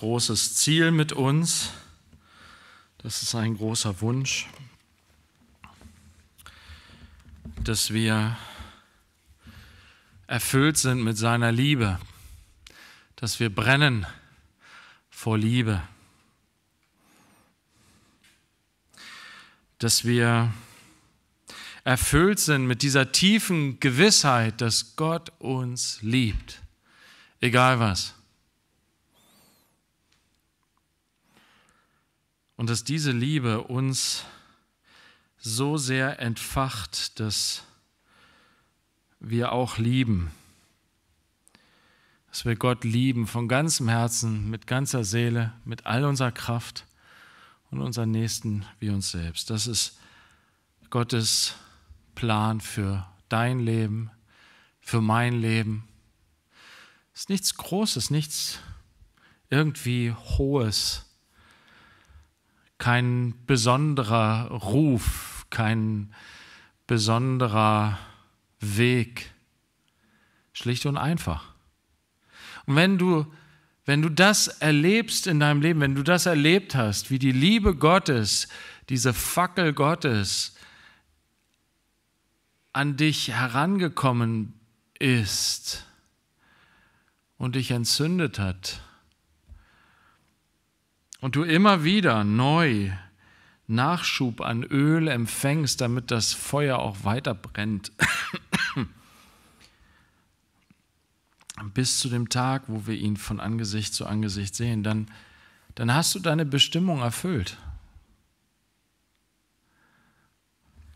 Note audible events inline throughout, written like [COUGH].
großes Ziel mit uns. Das ist ein großer Wunsch, dass wir erfüllt sind mit seiner Liebe, dass wir brennen vor Liebe, dass wir erfüllt sind mit dieser tiefen Gewissheit, dass Gott uns liebt, egal was. Und dass diese Liebe uns so sehr entfacht, dass wir auch lieben. Dass wir Gott lieben von ganzem Herzen, mit ganzer Seele, mit all unserer Kraft und unseren Nächsten wie uns selbst. Das ist Gottes Plan für dein Leben, für mein Leben. Es ist nichts Großes, nichts irgendwie Hohes kein besonderer Ruf, kein besonderer Weg. Schlicht und einfach. Und wenn du, wenn du das erlebst in deinem Leben, wenn du das erlebt hast, wie die Liebe Gottes, diese Fackel Gottes an dich herangekommen ist und dich entzündet hat, und du immer wieder neu Nachschub an Öl empfängst, damit das Feuer auch weiter brennt. [CLEARS THROAT] Bis zu dem Tag, wo wir ihn von Angesicht zu Angesicht sehen, dann, dann hast du deine Bestimmung erfüllt.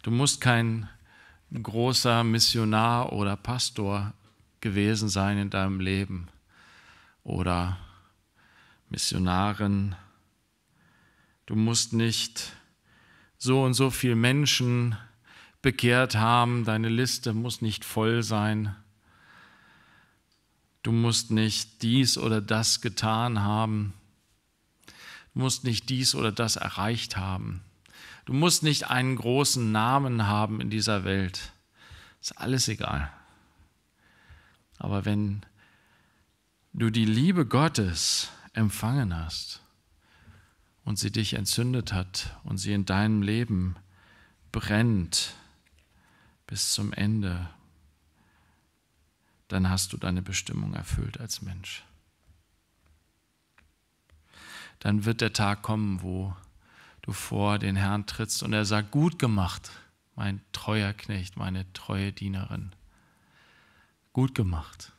Du musst kein großer Missionar oder Pastor gewesen sein in deinem Leben oder Missionarin Du musst nicht so und so viele Menschen bekehrt haben, deine Liste muss nicht voll sein. Du musst nicht dies oder das getan haben. Du musst nicht dies oder das erreicht haben. Du musst nicht einen großen Namen haben in dieser Welt. Ist alles egal. Aber wenn du die Liebe Gottes empfangen hast, und sie dich entzündet hat und sie in deinem Leben brennt bis zum Ende, dann hast du deine Bestimmung erfüllt als Mensch. Dann wird der Tag kommen, wo du vor den Herrn trittst und er sagt, gut gemacht, mein treuer Knecht, meine treue Dienerin, gut gemacht.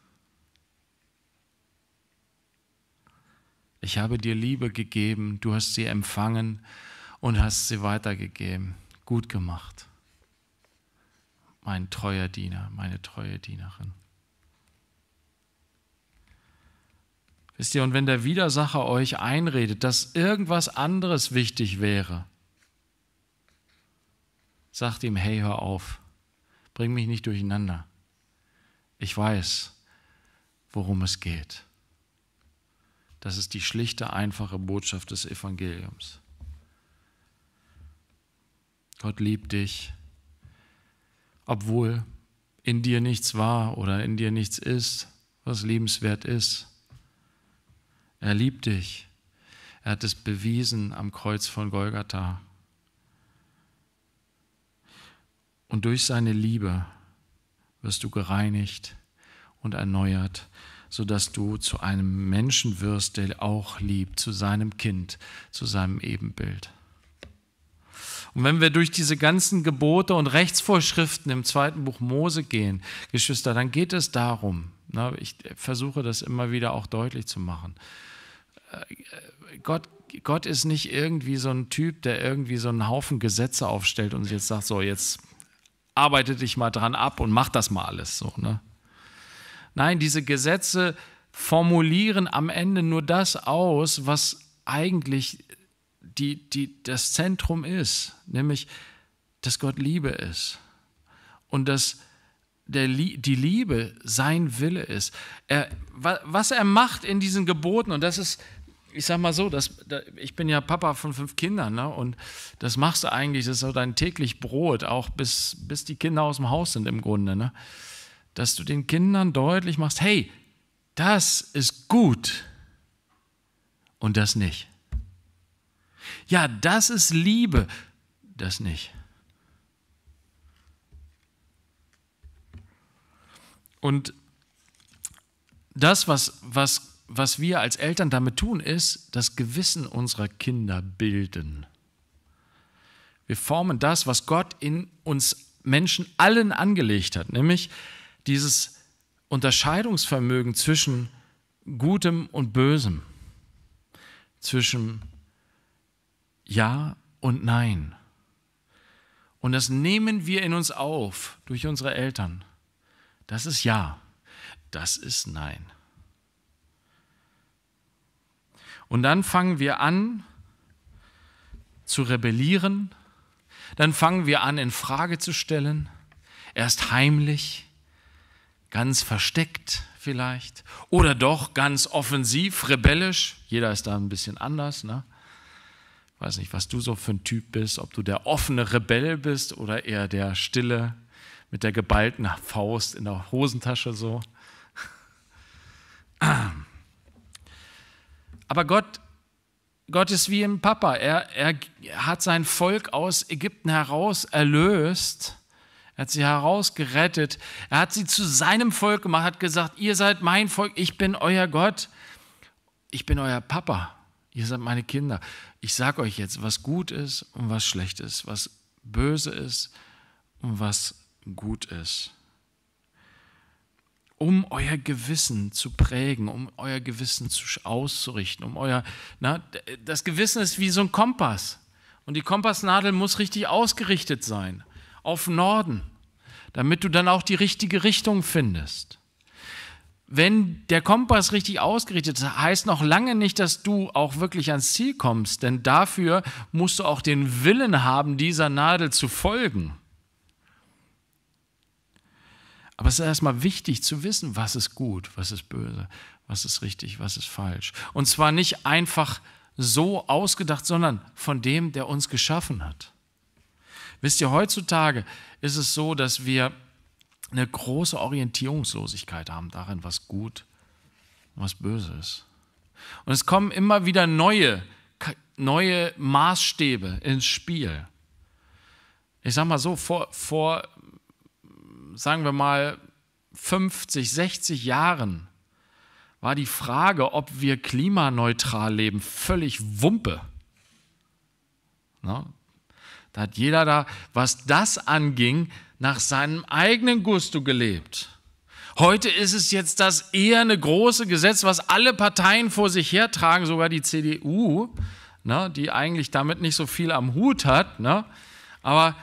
Ich habe dir Liebe gegeben, du hast sie empfangen und hast sie weitergegeben. Gut gemacht. Mein treuer Diener, meine treue Dienerin. Wisst ihr, und wenn der Widersacher euch einredet, dass irgendwas anderes wichtig wäre, sagt ihm, hey, hör auf, bring mich nicht durcheinander. Ich weiß, worum es geht. Das ist die schlichte, einfache Botschaft des Evangeliums. Gott liebt dich, obwohl in dir nichts war oder in dir nichts ist, was liebenswert ist. Er liebt dich. Er hat es bewiesen am Kreuz von Golgatha. Und durch seine Liebe wirst du gereinigt und erneuert sodass du zu einem Menschen wirst, der auch liebt, zu seinem Kind, zu seinem Ebenbild. Und wenn wir durch diese ganzen Gebote und Rechtsvorschriften im zweiten Buch Mose gehen, Geschwister, dann geht es darum, ich versuche das immer wieder auch deutlich zu machen, äh, Gott, Gott ist nicht irgendwie so ein Typ, der irgendwie so einen Haufen Gesetze aufstellt und jetzt sagt, so jetzt arbeite dich mal dran ab und mach das mal alles so. Ne? Nein, diese Gesetze formulieren am Ende nur das aus, was eigentlich die, die, das Zentrum ist, nämlich, dass Gott Liebe ist und dass der, die Liebe sein Wille ist. Er, was er macht in diesen Geboten, und das ist, ich sag mal so, das, ich bin ja Papa von fünf Kindern, ne? und das machst du eigentlich, das ist so dein täglich Brot, auch bis, bis die Kinder aus dem Haus sind im Grunde. Ne? dass du den Kindern deutlich machst, hey, das ist gut und das nicht. Ja, das ist Liebe, das nicht. Und das, was, was, was wir als Eltern damit tun, ist, das Gewissen unserer Kinder bilden. Wir formen das, was Gott in uns Menschen allen angelegt hat, nämlich dieses Unterscheidungsvermögen zwischen Gutem und Bösem, zwischen Ja und Nein. Und das nehmen wir in uns auf durch unsere Eltern. Das ist Ja, das ist Nein. Und dann fangen wir an zu rebellieren, dann fangen wir an in Frage zu stellen, erst heimlich, ganz versteckt vielleicht oder doch ganz offensiv, rebellisch. Jeder ist da ein bisschen anders. Ne? Ich weiß nicht, was du so für ein Typ bist, ob du der offene Rebell bist oder eher der stille mit der geballten Faust in der Hosentasche so. [CLEARS THROAT] Aber Gott, Gott ist wie ein Papa. Er, er hat sein Volk aus Ägypten heraus erlöst er hat sie herausgerettet. Er hat sie zu seinem Volk gemacht, hat gesagt, ihr seid mein Volk, ich bin euer Gott, ich bin euer Papa, ihr seid meine Kinder. Ich sage euch jetzt, was gut ist und was schlecht ist, was böse ist und was gut ist. Um euer Gewissen zu prägen, um euer Gewissen auszurichten, um euer, na, das Gewissen ist wie so ein Kompass. Und die Kompassnadel muss richtig ausgerichtet sein auf Norden, damit du dann auch die richtige Richtung findest. Wenn der Kompass richtig ausgerichtet ist, heißt noch lange nicht, dass du auch wirklich ans Ziel kommst, denn dafür musst du auch den Willen haben, dieser Nadel zu folgen. Aber es ist erstmal wichtig zu wissen, was ist gut, was ist böse, was ist richtig, was ist falsch. Und zwar nicht einfach so ausgedacht, sondern von dem, der uns geschaffen hat. Wisst ihr, heutzutage ist es so, dass wir eine große Orientierungslosigkeit haben darin, was gut und was böse ist. Und es kommen immer wieder neue, neue Maßstäbe ins Spiel. Ich sag mal so, vor, vor, sagen wir mal, 50, 60 Jahren war die Frage, ob wir klimaneutral leben, völlig Wumpe. Na, da hat jeder da, was das anging, nach seinem eigenen Gusto gelebt. Heute ist es jetzt das eher eine große Gesetz, was alle Parteien vor sich hertragen, sogar die CDU, ne, die eigentlich damit nicht so viel am Hut hat. Ne, aber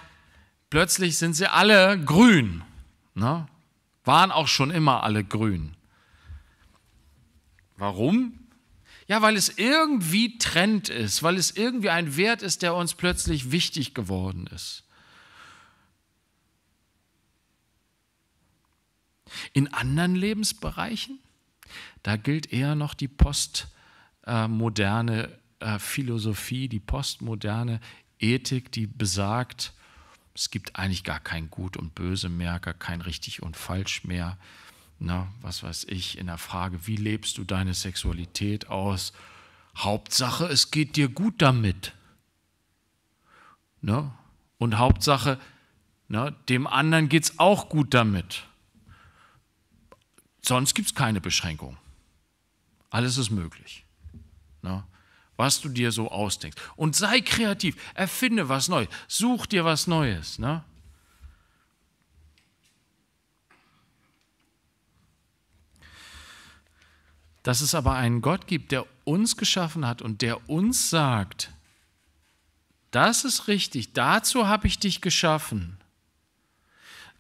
plötzlich sind sie alle grün. Ne, waren auch schon immer alle grün. Warum? Ja, weil es irgendwie Trend ist, weil es irgendwie ein Wert ist, der uns plötzlich wichtig geworden ist. In anderen Lebensbereichen, da gilt eher noch die postmoderne äh, Philosophie, die postmoderne Ethik, die besagt, es gibt eigentlich gar kein Gut und Böse mehr, gar kein richtig und falsch mehr na, ne, was weiß ich, in der Frage, wie lebst du deine Sexualität aus? Hauptsache, es geht dir gut damit. Ne? Und Hauptsache, ne, dem anderen geht es auch gut damit. Sonst gibt es keine Beschränkung. Alles ist möglich. Ne? Was du dir so ausdenkst. Und sei kreativ, erfinde was Neues, such dir was Neues. Ne? dass es aber einen Gott gibt, der uns geschaffen hat und der uns sagt, das ist richtig, dazu habe ich dich geschaffen.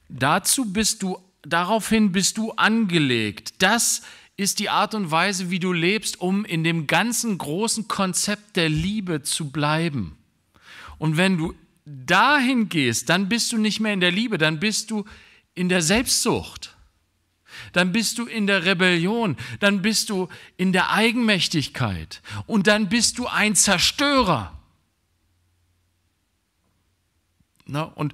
Dazu bist du, daraufhin bist du angelegt. Das ist die Art und Weise, wie du lebst, um in dem ganzen großen Konzept der Liebe zu bleiben. Und wenn du dahin gehst, dann bist du nicht mehr in der Liebe, dann bist du in der Selbstsucht dann bist du in der Rebellion, dann bist du in der Eigenmächtigkeit und dann bist du ein Zerstörer. Na, und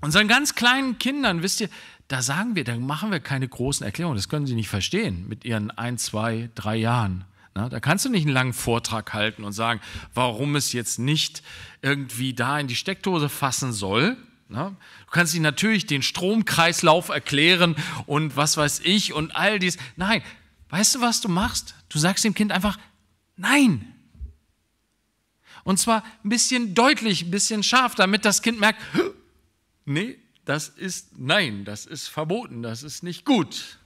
unseren ganz kleinen Kindern, wisst ihr, da sagen wir, da machen wir keine großen Erklärungen, das können sie nicht verstehen mit ihren ein, zwei, drei Jahren. Na, da kannst du nicht einen langen Vortrag halten und sagen, warum es jetzt nicht irgendwie da in die Steckdose fassen soll, Ne? Du kannst ihnen natürlich den Stromkreislauf erklären und was weiß ich und all dies. Nein, weißt du, was du machst? Du sagst dem Kind einfach Nein. Und zwar ein bisschen deutlich, ein bisschen scharf, damit das Kind merkt, nee, das ist Nein, das ist verboten, das ist nicht gut.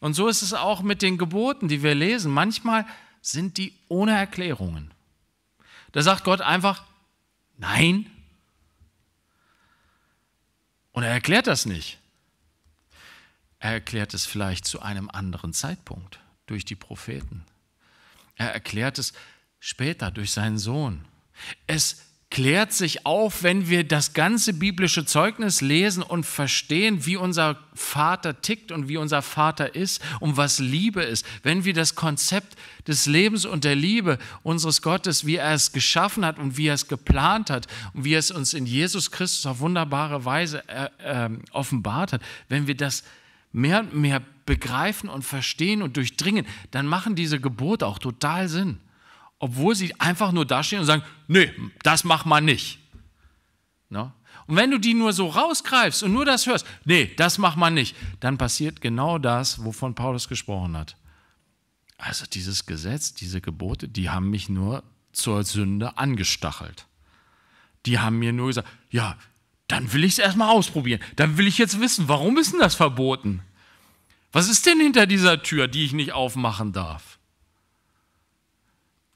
Und so ist es auch mit den Geboten, die wir lesen. Manchmal sind die ohne Erklärungen. Da sagt Gott einfach Nein und er erklärt das nicht. Er erklärt es vielleicht zu einem anderen Zeitpunkt durch die Propheten. Er erklärt es später durch seinen Sohn. Es klärt sich auf, wenn wir das ganze biblische Zeugnis lesen und verstehen, wie unser Vater tickt und wie unser Vater ist und was Liebe ist. Wenn wir das Konzept des Lebens und der Liebe unseres Gottes, wie er es geschaffen hat und wie er es geplant hat und wie er es uns in Jesus Christus auf wunderbare Weise äh, ähm, offenbart hat, wenn wir das mehr und mehr begreifen und verstehen und durchdringen, dann machen diese Gebote auch total Sinn obwohl sie einfach nur dastehen und sagen, nö, das mach man nicht. Na? Ne? Und wenn du die nur so rausgreifst und nur das hörst, nee, das mach man nicht, dann passiert genau das, wovon Paulus gesprochen hat. Also dieses Gesetz, diese Gebote, die haben mich nur zur Sünde angestachelt. Die haben mir nur gesagt, ja, dann will ich es erstmal ausprobieren. Dann will ich jetzt wissen, warum ist denn das verboten? Was ist denn hinter dieser Tür, die ich nicht aufmachen darf?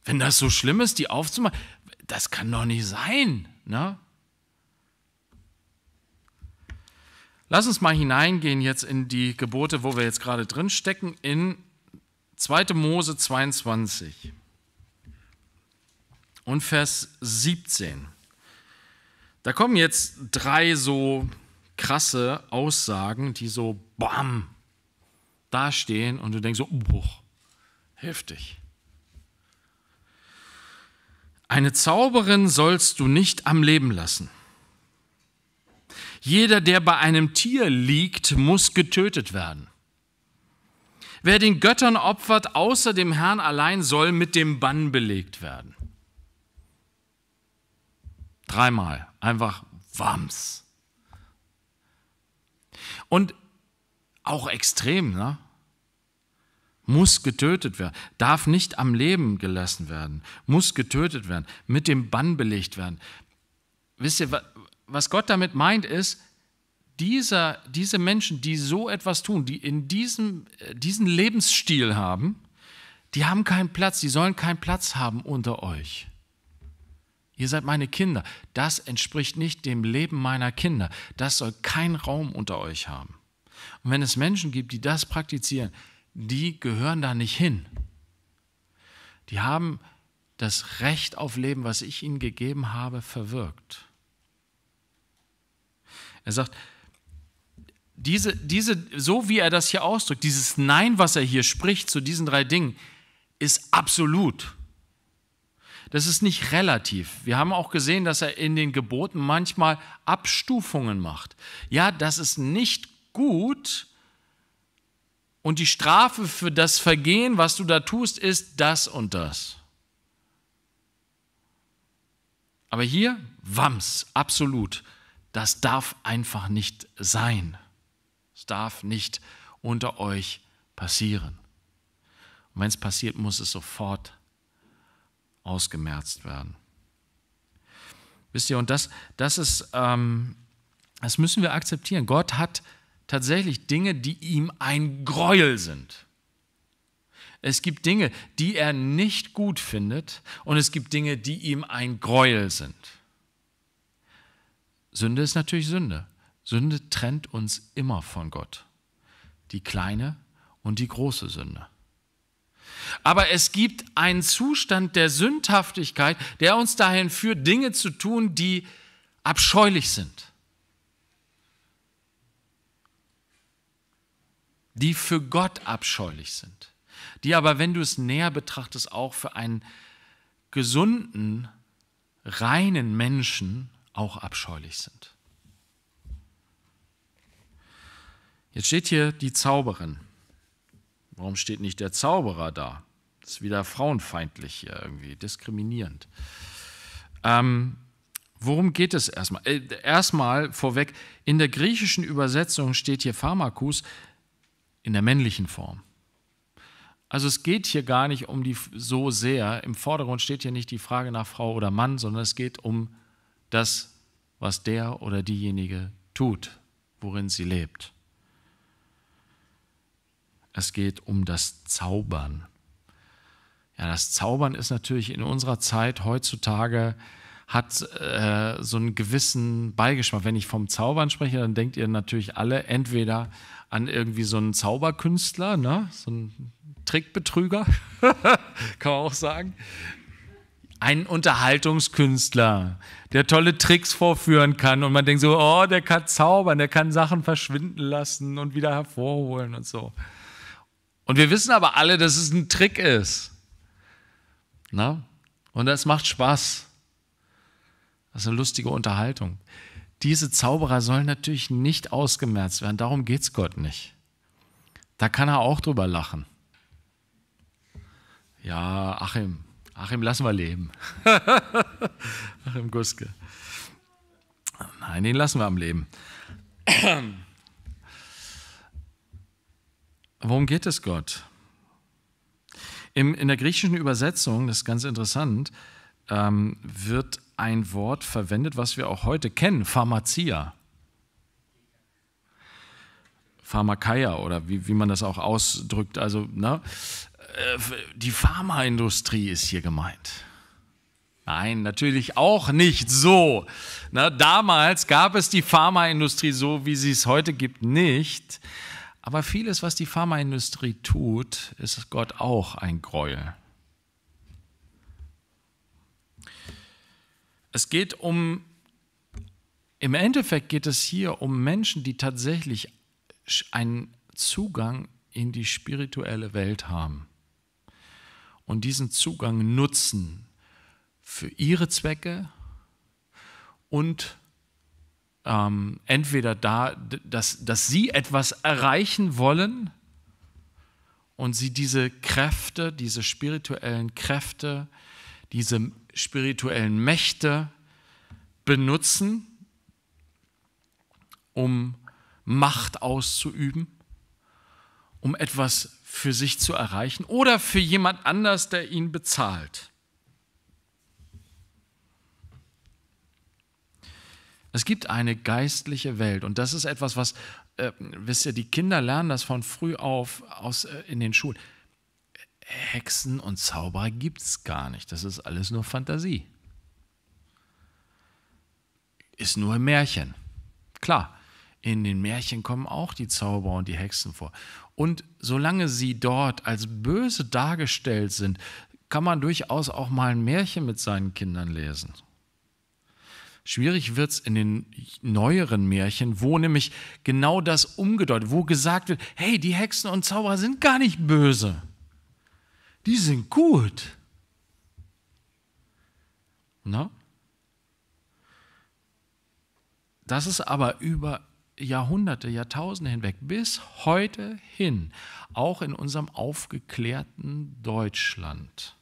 Wenn das so schlimm ist, die aufzumachen, das kann doch nicht sein. Ne? Lass uns mal hineingehen jetzt in die Gebote, wo wir jetzt gerade drin stecken, in 2. Mose 22 und Vers 17. Da kommen jetzt drei so krasse Aussagen, die so bam dastehen und du denkst so, boah, heftig. Eine Zauberin sollst du nicht am Leben lassen. Jeder, der bei einem Tier liegt, muss getötet werden. Wer den Göttern opfert, außer dem Herrn allein, soll mit dem Bann belegt werden. Dreimal, einfach Wams. Und auch extrem, ne? muss getötet werden, darf nicht am Leben gelassen werden, muss getötet werden, mit dem Bann belegt werden. Wisst ihr, was Gott damit meint ist, dieser, diese Menschen, die so etwas tun, die in diesem, äh, diesen Lebensstil haben, die haben keinen Platz, die sollen keinen Platz haben unter euch. Ihr seid meine Kinder. Das entspricht nicht dem Leben meiner Kinder. Das soll keinen Raum unter euch haben. Und wenn es Menschen gibt, die das praktizieren, die gehören da nicht hin. Die haben das Recht auf Leben, was ich ihnen gegeben habe, verwirkt. Er sagt, diese, diese, so wie er das hier ausdrückt, dieses Nein, was er hier spricht zu diesen drei Dingen, ist absolut. Das ist nicht relativ. Wir haben auch gesehen, dass er in den Geboten manchmal Abstufungen macht. Ja, das ist nicht gut, und die Strafe für das Vergehen, was du da tust, ist das und das. Aber hier, Wams, absolut. Das darf einfach nicht sein. Es darf nicht unter euch passieren. Und wenn es passiert, muss es sofort ausgemerzt werden. Wisst ihr, und das, das ist, ähm, das müssen wir akzeptieren. Gott hat tatsächlich Dinge, die ihm ein Greuel sind. Es gibt Dinge, die er nicht gut findet und es gibt Dinge, die ihm ein Greuel sind. Sünde ist natürlich Sünde. Sünde trennt uns immer von Gott. Die kleine und die große Sünde. Aber es gibt einen Zustand der Sündhaftigkeit, der uns dahin führt, Dinge zu tun, die abscheulich sind. die für Gott abscheulich sind, die aber, wenn du es näher betrachtest, auch für einen gesunden, reinen Menschen auch abscheulich sind. Jetzt steht hier die Zauberin. Warum steht nicht der Zauberer da? Das ist wieder frauenfeindlich hier irgendwie, diskriminierend. Ähm, worum geht es erstmal? Äh, erstmal vorweg, in der griechischen Übersetzung steht hier Pharmakus, in der männlichen Form. Also es geht hier gar nicht um die so sehr, im Vordergrund steht hier nicht die Frage nach Frau oder Mann, sondern es geht um das, was der oder diejenige tut, worin sie lebt. Es geht um das Zaubern. Ja, das Zaubern ist natürlich in unserer Zeit heutzutage hat äh, so einen gewissen Beigeschmack. Wenn ich vom Zaubern spreche, dann denkt ihr natürlich alle entweder an irgendwie so einen Zauberkünstler, ne? so einen Trickbetrüger, [LAUGHS] kann man auch sagen. Ein Unterhaltungskünstler, der tolle Tricks vorführen kann und man denkt so, oh, der kann zaubern, der kann Sachen verschwinden lassen und wieder hervorholen und so. Und wir wissen aber alle, dass es ein Trick ist. Na? Ne? Und das macht Spaß. Das ist eine lustige Unterhaltung diese Zauberer sollen natürlich nicht ausgemerzt werden. Darum geht es Gott nicht. Da kann er auch drüber lachen. Ja, Achim, Achim, lassen wir leben. [LAUGHS] Achim Guske. Nein, den lassen wir am Leben. Worum geht es Gott? in der griechischen Übersetzung, das ist ganz interessant, ähm, wird ein Wort verwendet, was wir auch heute kennen, Pharmazia. Pharmakeia oder wie, wie man das auch ausdrückt. Also ne, äh, die Pharmaindustrie ist hier gemeint. Nein, natürlich auch nicht so. Ne, damals gab es die Pharmaindustrie so, wie sie es heute gibt, nicht. Aber vieles, was die Pharmaindustrie tut, ist Gott auch ein Gräuel. Es geht um, im Endeffekt geht es hier um Menschen, die tatsächlich einen Zugang in die spirituelle Welt haben und diesen Zugang nutzen für ihre Zwecke und ähm, entweder da, dass, dass sie etwas erreichen wollen und sie diese Kräfte, diese spirituellen Kräfte, diese spirituellen Mächte benutzen, um Macht auszuüben, um etwas für sich zu erreichen oder für jemand anders, der ihn bezahlt. Es gibt eine geistliche Welt und das ist etwas, was, äh, wisst ihr, die Kinder lernen das von früh auf aus, äh, in den Schulen. Hexen und Zauberer gibt es gar nicht. Das ist alles nur Fantasie. Ist nur ein Märchen. Klar, in den Märchen kommen auch die Zauberer und die Hexen vor. Und solange sie dort als böse dargestellt sind, kann man durchaus auch mal ein Märchen mit seinen Kindern lesen. Schwierig wird es in den neueren Märchen, wo nämlich genau das umgedeutet, wo gesagt wird, hey, die Hexen und Zauberer sind gar nicht böse die sind gut. Na? Das ist aber über Jahrhunderte, Jahrtausende hinweg, bis heute hin, auch in unserem aufgeklärten Deutschland,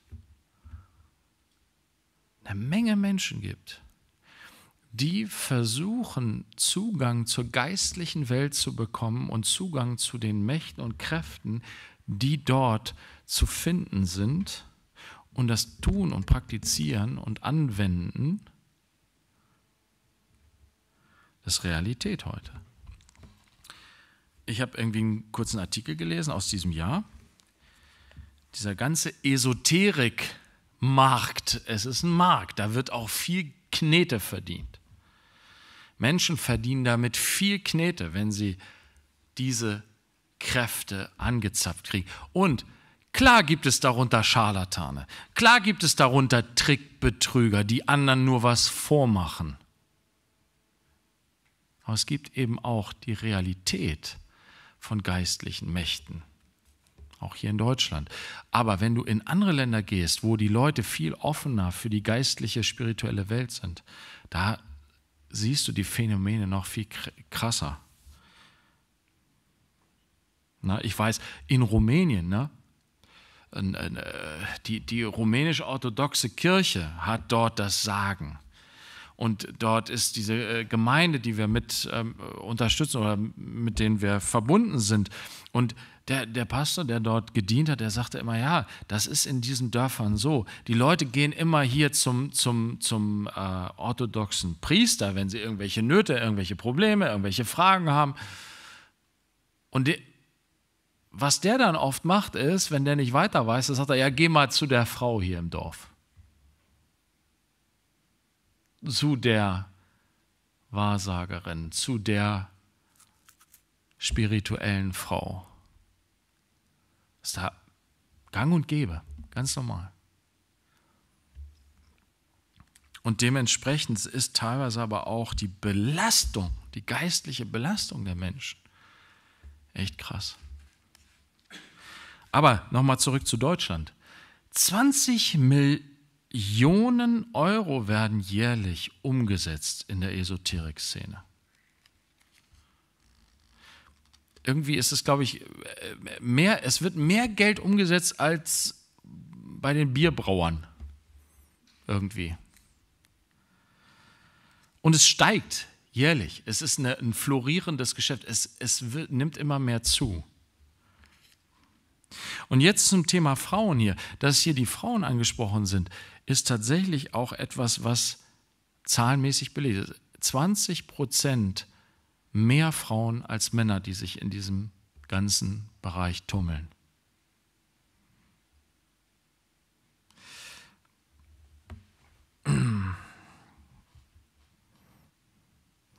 eine Menge Menschen gibt, die versuchen, Zugang zur geistlichen Welt zu bekommen und Zugang zu den Mächten und Kräften, die dort äh, zu finden sind und das Tun und Praktizieren und Anwenden ist Realität heute. Ich habe irgendwie einen kurzen Artikel gelesen aus diesem Jahr. Dieser ganze Esoterik-Markt, es ist ein Markt, da wird auch viel Knete verdient. Menschen verdienen damit viel Knete, wenn sie diese Kräfte angezapft kriegen. Und Klar gibt es darunter Scharlatane. Klar gibt es darunter Trickbetrüger, die anderen nur was vormachen. Aber es gibt eben auch die Realität von geistlichen Mächten, auch hier in Deutschland. Aber wenn du in andere Länder gehst, wo die Leute viel offener für die geistliche, spirituelle Welt sind, da siehst du die Phänomene noch viel krasser. Na, ich weiß, in Rumänien, ne, äh, die, die rumänisch-orthodoxe Kirche hat dort das Sagen. Und dort ist diese äh, Gemeinde, die wir mit ähm, unterstützen oder mit denen wir verbunden sind. Und der, der Pastor, der dort gedient hat, der sagte immer, ja, das ist in diesen Dörfern so. Die Leute gehen immer hier zum, zum, zum äh, orthodoxen Priester, wenn sie irgendwelche Nöte, irgendwelche Probleme, irgendwelche Fragen haben. Und die, was der dann oft macht, ist, wenn der nicht weiter weiß, dann sagt er, ja, geh mal zu der Frau hier im Dorf. Zu der Wahrsagerin, zu der spirituellen Frau. Das ist da gang und gäbe, ganz normal. Und dementsprechend ist teilweise aber auch die Belastung, die geistliche Belastung der Menschen echt krass. Aber nochmal zurück zu Deutschland. 20 Millionen Euro werden jährlich umgesetzt in der Esoterik-Szene. Irgendwie ist es, glaube ich, äh, mehr, es wird mehr Geld umgesetzt als bei den Bierbrauern. Irgendwie. Und es steigt jährlich. Es ist eine, ein florierendes Geschäft. Es, es wird, nimmt immer mehr zu. Und jetzt zum Thema Frauen hier. Dass hier die Frauen angesprochen sind, ist tatsächlich auch etwas, was zahlenmäßig belegt ist. 20 Prozent mehr Frauen als Männer, die sich in diesem ganzen Bereich tummeln.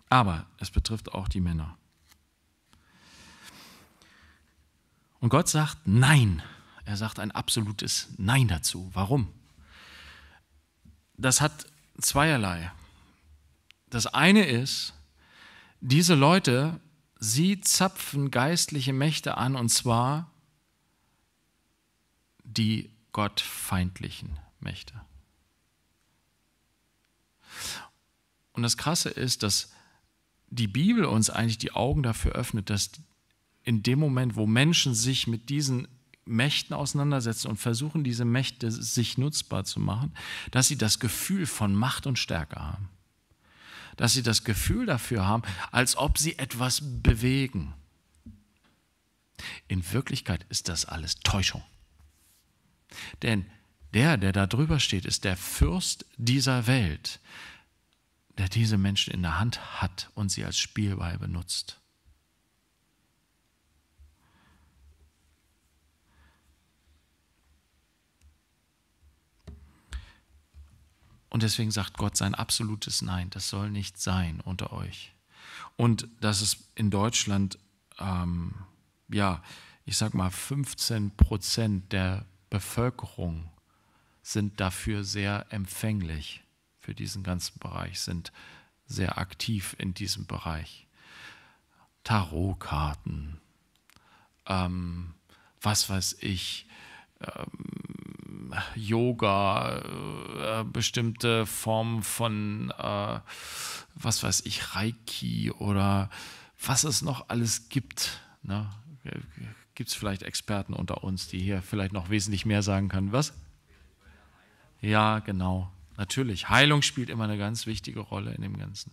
Aber es betrifft auch die Männer. Und Gott sagt Nein. Er sagt ein absolutes Nein dazu. Warum? Das hat zweierlei. Das eine ist, diese Leute, sie zapfen geistliche Mächte an und zwar die gottfeindlichen Mächte. Und das Krasse ist, dass die Bibel uns eigentlich die Augen dafür öffnet, dass in dem Moment, wo Menschen sich mit diesen Mächten auseinandersetzen und versuchen, diese Mächte sich nutzbar zu machen, dass sie das Gefühl von Macht und Stärke haben. Dass sie das Gefühl dafür haben, als ob sie etwas bewegen. In Wirklichkeit ist das alles Täuschung. Denn der, der da drüber steht, ist der Fürst dieser Welt, der diese Menschen in der Hand hat und sie als Spielball benutzt. Und deswegen sagt Gott sein absolutes Nein, das soll nicht sein unter euch. Und dass es in Deutschland, ähm, ja, ich sag mal, 15 Prozent der Bevölkerung sind dafür sehr empfänglich, für diesen ganzen Bereich, sind sehr aktiv in diesem Bereich. Tarotkarten, ähm, was weiß ich, ähm, Yoga, äh, bestimmte Formen von, äh, was weiß ich, Reiki oder was es noch alles gibt. Ne? Gibt es vielleicht Experten unter uns, die hier vielleicht noch wesentlich mehr sagen können? Was? Ja, genau. Natürlich. Heilung spielt immer eine ganz wichtige Rolle in dem Ganzen.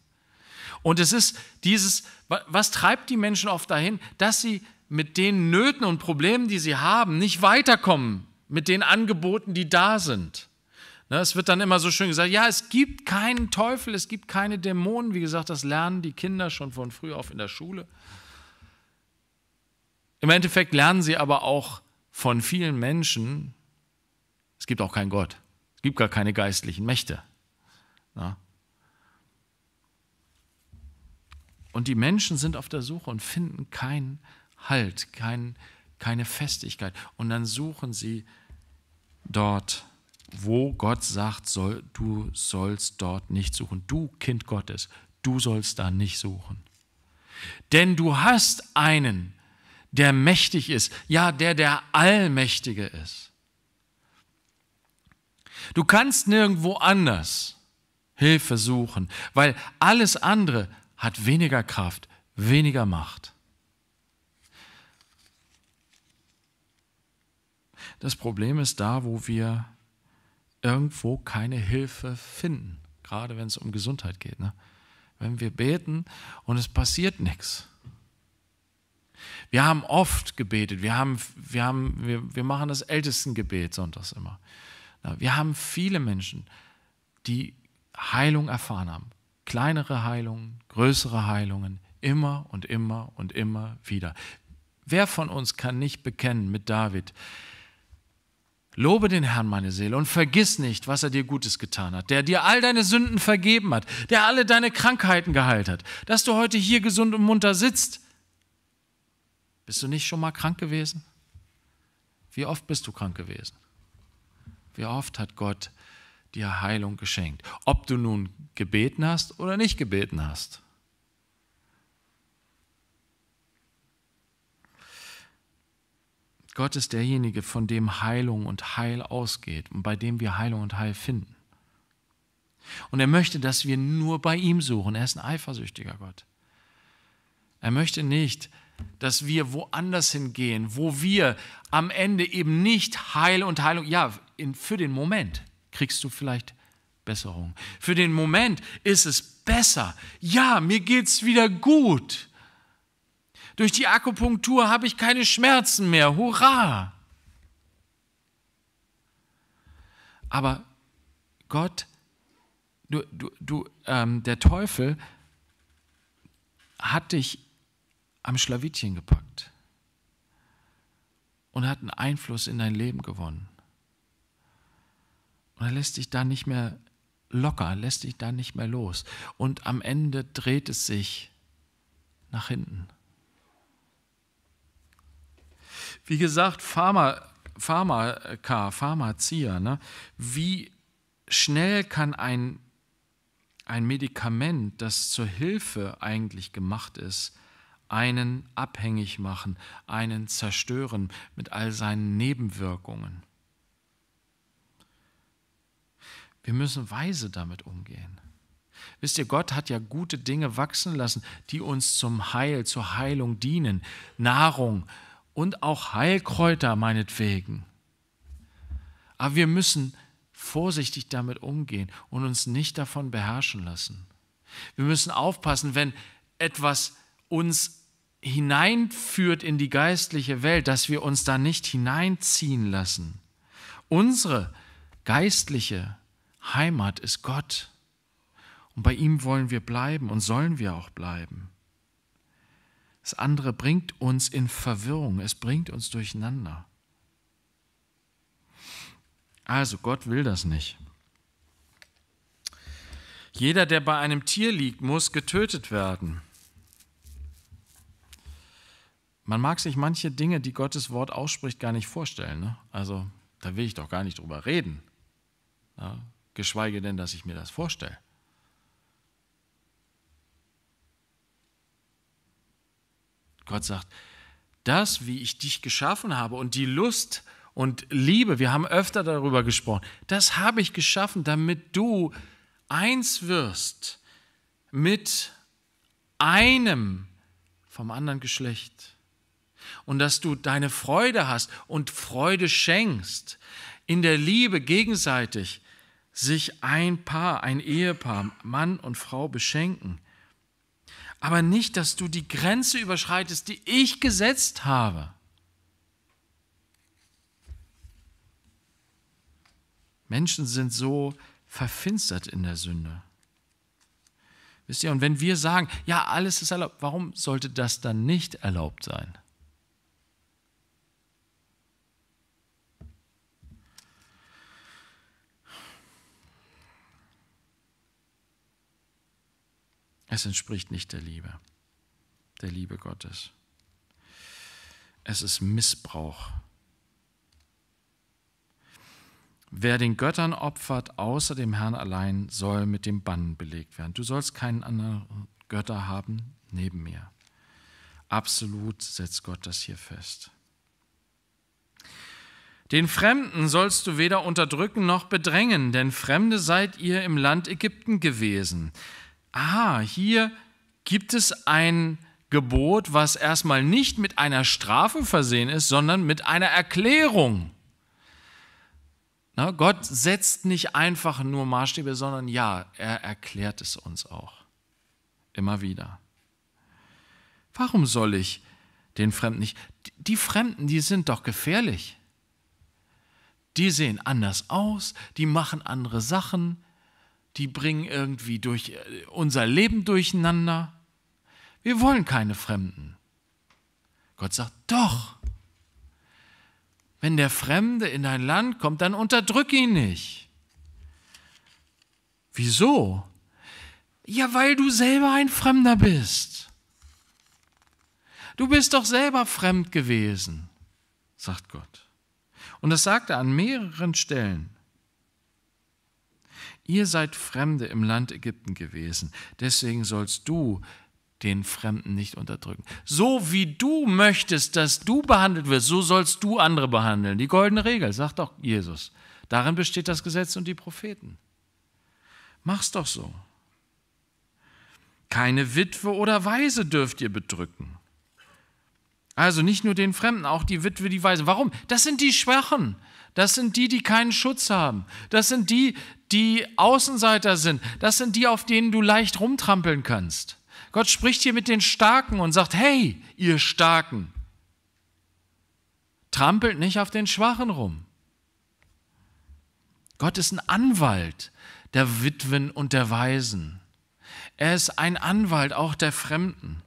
Und es ist dieses, was treibt die Menschen oft dahin, dass sie mit den Nöten und Problemen, die sie haben, nicht weiterkommen mit den Angeboten, die da sind. Ne, es wird dann immer so schön gesagt, ja, es gibt keinen Teufel, es gibt keine Dämonen. Wie gesagt, das lernen die Kinder schon von früh auf in der Schule. Im Endeffekt lernen sie aber auch von vielen Menschen, es gibt auch keinen Gott. Es gibt gar keine geistlichen Mächte. Ne? Und die Menschen sind auf der Suche und finden keinen Halt, kein, keine Festigkeit. Und dann suchen sie dort, wo Gott sagt, soll, du sollst dort nicht suchen. Du, Kind Gottes, du sollst da nicht suchen. Denn du hast einen, der mächtig ist, ja, der der Allmächtige ist. Du kannst nirgendwo anders Hilfe suchen, weil alles andere hat weniger Kraft, weniger Macht. Das Problem ist da, wo wir irgendwo keine Hilfe finden, gerade wenn es um Gesundheit geht. Ne? Wenn wir beten und es passiert nichts. Wir haben oft gebetet, wir, haben, wir, haben, wir, wir machen das Ältestengebet sonntags immer. Wir haben viele Menschen, die Heilung erfahren haben. Kleinere Heilungen, größere Heilungen, immer und immer und immer wieder. Wer von uns kann nicht bekennen mit David, Lobe den Herrn, meine Seele, und vergiss nicht, was er dir Gutes getan hat, der dir all deine Sünden vergeben hat, der alle deine Krankheiten geheilt hat, dass du heute hier gesund und munter sitzt. Bist du nicht schon mal krank gewesen? Wie oft bist du krank gewesen? Wie oft hat Gott dir Heilung geschenkt? Ob du nun gebeten hast oder nicht gebeten hast. Gott ist derjenige, von dem Heilung und Heil ausgeht und bei dem wir Heilung und Heil finden. Und er möchte, dass wir nur bei ihm suchen. Er ist ein eifersüchtiger Gott. Er möchte nicht, dass wir woanders hingehen, wo wir am Ende eben nicht Heil und Heilung, ja, in, für den Moment kriegst du vielleicht Besserung. Für den Moment ist es besser. Ja, mir geht's wieder gut. Durch die Akupunktur habe ich keine Schmerzen mehr. Hurra! Aber Gott, du, du, du, ähm, der Teufel hat dich am Schlawittchen gepackt und hat einen Einfluss in dein Leben gewonnen. Und er lässt dich da nicht mehr locker, lässt dich da nicht mehr los. Und am Ende dreht es sich nach hinten. Wie gesagt, Pharma, Pharmaka, Pharmazia, ne? wie schnell kann ein, ein Medikament, das zur Hilfe eigentlich gemacht ist, einen abhängig machen, einen zerstören mit all seinen Nebenwirkungen. Wir müssen weise damit umgehen. Wisst ihr, Gott hat ja gute Dinge wachsen lassen, die uns zum Heil, zur Heilung dienen. Nahrung, und auch Heilkräuter meinetwegen. Aber wir müssen vorsichtig damit umgehen und uns nicht davon beherrschen lassen. Wir müssen aufpassen, wenn etwas uns hineinführt in die geistliche Welt, dass wir uns da nicht hineinziehen lassen. Unsere geistliche Heimat ist Gott. Und bei ihm wollen wir bleiben und sollen wir auch bleiben. Das andere bringt uns in Verwirrung, es bringt uns durcheinander. Also Gott will das nicht. Jeder, der bei einem Tier liegt, muss getötet werden. Man mag sich manche Dinge, die Gottes Wort ausspricht, gar nicht vorstellen. Ne? Also da will ich doch gar nicht drüber reden. Ja? Geschweige denn, dass ich mir das vorstelle. Gott sagt, das, wie ich dich geschaffen habe und die Lust und Liebe, wir haben öfter darüber gesprochen, das habe ich geschaffen, damit du eins wirst mit einem vom anderen Geschlecht. Und dass du deine Freude hast und Freude schenkst, in der Liebe gegenseitig sich ein Paar, ein Ehepaar, Mann und Frau beschenken aber nicht, dass du die Grenze überschreitest, die ich gesetzt habe. Menschen sind so verfinstert in der Sünde. Wisst ihr, und wenn wir sagen, ja, alles ist erlaubt, warum sollte das dann nicht erlaubt sein? Es entspricht nicht der Liebe, der Liebe Gottes. Es ist Missbrauch. Wer den Göttern opfert, außer dem Herrn allein, soll mit dem Bann belegt werden. Du sollst keinen anderen Götter haben neben mir. Absolut setzt Gott das hier fest. Den Fremden sollst du weder unterdrücken noch bedrängen, denn Fremde seid ihr im Land Ägypten gewesen ah, hier gibt es ein Gebot, was erstmal nicht mit einer Strafe versehen ist, sondern mit einer Erklärung. Na, Gott setzt nicht einfach nur Maßstäbe, sondern ja, er erklärt es uns auch. Immer wieder. Warum soll ich den Fremden nicht? Die Fremden, die sind doch gefährlich. Die sehen anders aus, die machen andere Sachen, die bringen irgendwie durch äh, unser Leben durcheinander. Wir wollen keine Fremden. Gott sagt, doch. Wenn der Fremde in dein Land kommt, dann unterdrück ihn nicht. Wieso? Ja, weil du selber ein Fremder bist. Du bist doch selber fremd gewesen, sagt Gott. Und das sagt er an mehreren Stellen. Ihr seid Fremde im Land Ägypten gewesen, deswegen sollst du den Fremden nicht unterdrücken. So wie du möchtest, dass du behandelt wirst, so sollst du andere behandeln. Die goldene Regel, sagt doch Jesus. Darin besteht das Gesetz und die Propheten. Mach's doch so. Keine Witwe oder Waise dürft ihr bedrücken. Also nicht nur den Fremden, auch die Witwe, die Waise. Warum? Das sind die Schwachen. Das sind die, die keinen Schutz haben. Das sind die, die Außenseiter sind, das sind die, auf denen du leicht rumtrampeln kannst. Gott spricht hier mit den Starken und sagt, hey, ihr Starken, trampelt nicht auf den Schwachen rum. Gott ist ein Anwalt der Witwen und der Weisen. Er ist ein Anwalt auch der Fremden.